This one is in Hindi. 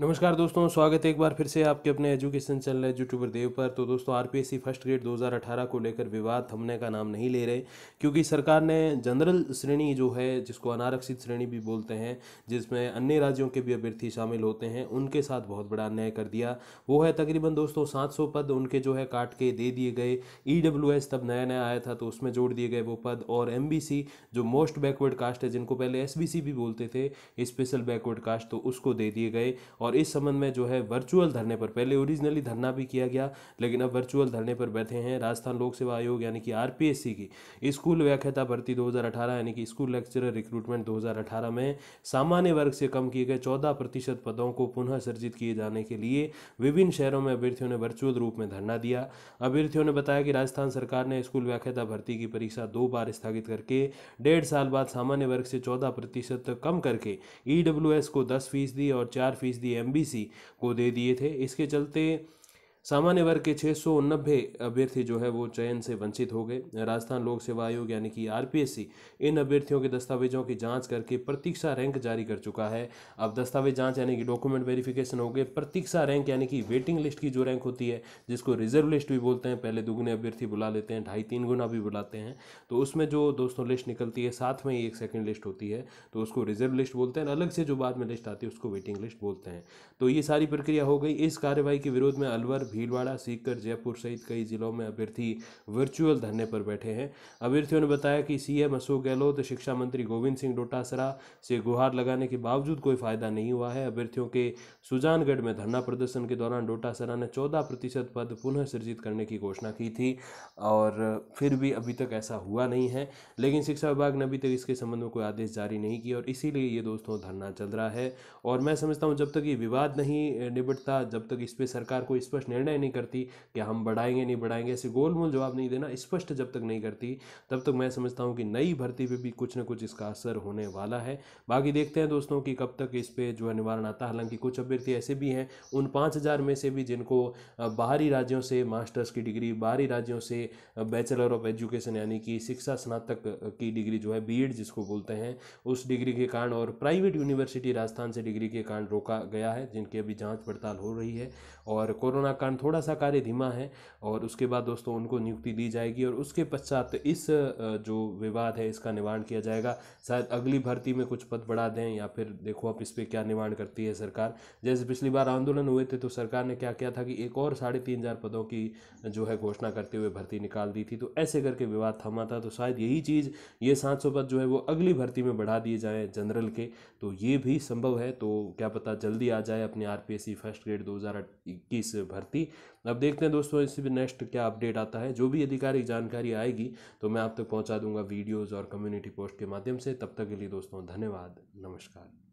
नमस्कार दोस्तों स्वागत है एक बार फिर से आपके अपने एजुकेशन चैनल यूट्यूबर देव पर तो दोस्तों आरपीएससी फर्स्ट ग्रेड 2018 को लेकर विवाद थमने का नाम नहीं ले रहे क्योंकि सरकार ने जनरल श्रेणी जो है जिसको अनारक्षित श्रेणी भी बोलते हैं जिसमें अन्य राज्यों के भी अभ्यर्थी शामिल होते हैं उनके साथ बहुत बड़ा अन्याय कर दिया वो है तकरीबन दोस्तों सात पद उनके जो है काट के दे दिए गए ई e तब नया नया आया था तो उसमें जोड़ दिए गए वो पद और एम जो मोस्ट बैकवर्ड कास्ट है जिनको पहले एस भी बोलते थे स्पेशल बैकवर्ड कास्ट तो उसको दे दिए गए और इस संबंध में जो है वर्चुअल धरने पर पहले ओरिजिनली धरना भी किया गया लेकिन अब वर्चुअल धरने पर बैठे हैं राजस्थान लोक सेवा आयोग यानी कि आर की स्कूल व्याख्याता भर्ती दो यानी कि स्कूल लेक्चरर रिक्रूटमेंट दो में सामान्य वर्ग से कम किए गए चौदह प्रतिशत पदों को पुनः सर्जित किए जाने के लिए विभिन्न शहरों में अभ्यर्थियों ने वर्चुअल रूप में धरना दिया अभ्यर्थियों ने बताया कि राजस्थान सरकार ने स्कूल व्याख्याता भर्ती की परीक्षा दो बार स्थगित करके डेढ़ साल बाद सामान्य वर्ग से चौदह प्रतिशत कम करके ई e को दस फीसदी और चार फीसदी एमबीसी को दे दिए थे इसके चलते सामान्य वर्ग के छः सौ नब्बे अभ्यर्थी जो है वो चयन से वंचित हो गए राजस्थान लोक सेवा आयोग यानी कि आर इन अभ्यर्थियों के दस्तावेजों की जांच करके प्रतीक्षा रैंक जारी कर चुका है अब दस्तावेज जांच यानी कि डॉक्यूमेंट वेरिफिकेशन हो गए प्रतीक्षा रैंक यानी कि वेटिंग लिस्ट की जो रैंक होती है जिसको रिजर्व लिस्ट भी बोलते हैं पहले दुगुने अभ्यर्थी बुला लेते हैं ढाई तीन गुना भी बुलाते हैं तो उसमें जो दोस्तों लिस्ट निकलती है साथ में ही एक सेकेंड लिस्ट होती है तो उसको रिजर्व लिस्ट बोलते हैं अलग से जो बाद में लिस्ट आती है उसको वेटिंग लिस्ट बोलते हैं तो ये सारी प्रक्रिया हो गई इस कार्यवाही के विरोध में अलवर भीलवाड़ा सीकर जयपुर सहित कई जिलों में अभ्यर्थी वर्चुअल धरने पर बैठे हैं अभ्यर्थियों ने बताया कि सीएम अशोक गहलोत शिक्षा मंत्री गोविंद सिंह डोटासरा से गुहार लगाने के बावजूद कोई फायदा नहीं हुआ है अभ्यर्थियों के सुजानगढ़ में धरना प्रदर्शन के दौरान डोटासरा ने चौदह प्रतिशत पद पुनः सृजित करने की घोषणा की थी और फिर भी अभी तक ऐसा हुआ नहीं है लेकिन शिक्षा विभाग ने अभी तक इसके संबंध में कोई आदेश जारी नहीं किया और इसीलिए ये दोस्तों धरना चल रहा है और मैं समझता हूँ जब तक ये विवाद नहीं निबटता जब तक इस पर सरकार को स्पष्ट निर्णय निर्णय नहीं करती कि हम बढ़ाएंगे नहीं बढ़ाएंगे ऐसे गोलमोल जवाब नहीं देना स्पष्ट जब तक नहीं करती तब तक मैं समझता हूँ कि नई भर्ती पर भी कुछ ना कुछ इसका असर होने वाला है बाकी देखते हैं दोस्तों कि कब तक इस पर जो है निवारण आता है हालांकि कुछ अभ्यर्थी ऐसे भी हैं उन पाँच हज़ार में से भी जिनको बाहरी राज्यों से मास्टर्स की डिग्री बाहरी राज्यों से बैचलर ऑफ एजुकेशन यानी कि शिक्षा स्नातक की डिग्री जो है बी जिसको बोलते हैं उस डिग्री के कारण और प्राइवेट यूनिवर्सिटी राजस्थान से डिग्री के कारण रोका गया है जिनकी अभी जांच पड़ताल हो रही है और कोरोना काल दौरान थोड़ा सा कार्य धीमा है और उसके बाद दोस्तों उनको नियुक्ति दी जाएगी और उसके पश्चात इस जो विवाद है इसका निवारण किया जाएगा शायद अगली भर्ती में कुछ पद बढ़ा दें या फिर देखो आप इस पर क्या निवारण करती है सरकार जैसे पिछली बार आंदोलन हुए थे तो सरकार ने क्या किया था कि एक और साढ़े तीन हज़ार पदों की जो है घोषणा करते हुए भर्ती निकाल दी थी तो ऐसे करके विवाद थमा था तो शायद यही चीज़ ये सात सौ पद जो है वो अगली भर्ती में बढ़ा दिए जाएँ जनरल के तो ये भी संभव है तो क्या पता जल्दी आ जाए अपने आर फर्स्ट ग्रेड दो भर्ती जाएगी अब देखते हैं दोस्तों भी नेक्स्ट क्या अपडेट आता है जो भी आधिकारिक जानकारी आएगी तो मैं आप तक पहुँचा दूंगा वीडियोज़ और कम्युनिटी पोस्ट के माध्यम से तब तक के लिए दोस्तों धन्यवाद नमस्कार